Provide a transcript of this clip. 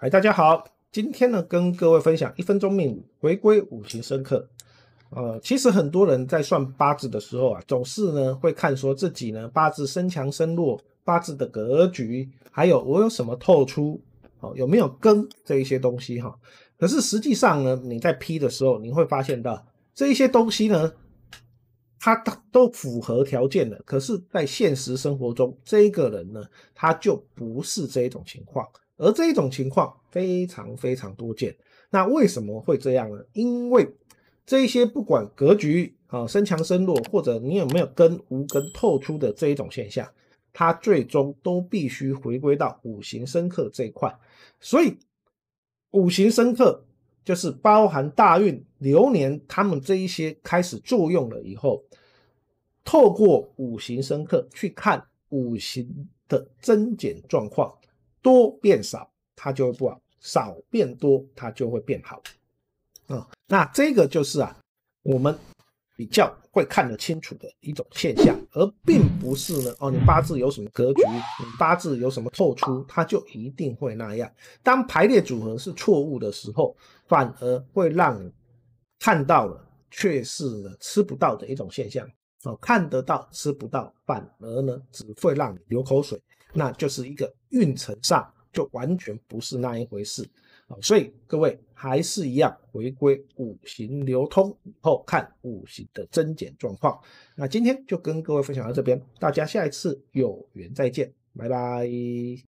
哎，大家好，今天呢，跟各位分享一分钟命理，回归五行生克。呃，其实很多人在算八字的时候啊，总是呢会看说自己呢八字身强身弱，八字的格局，还有我有什么透出，哦，有没有根这一些东西哈。可是实际上呢，你在批的时候，你会发现到这一些东西呢，它都符合条件的。可是，在现实生活中，这个人呢，他就不是这一种情况。而这一种情况非常非常多见，那为什么会这样呢？因为这一些不管格局啊身强身弱，或者你有没有根无根透出的这一种现象，它最终都必须回归到五行生克这一块。所以，五行生克就是包含大运流年他们这一些开始作用了以后，透过五行生克去看五行的增减状况。多变少，它就会不好；少变多，它就会变好。啊，那这个就是啊，我们比较会看得清楚的一种现象，而并不是呢，哦，你八字有什么格局，你八字有什么透出，它就一定会那样。当排列组合是错误的时候，反而会让你看到了却是呢吃不到的一种现象。哦，看得到吃不到，反而呢，只会让你流口水。那就是一个运程上就完全不是那一回事啊，所以各位还是一样回归五行流通以后看五行的增减状况。那今天就跟各位分享到这边，大家下一次有缘再见，拜拜。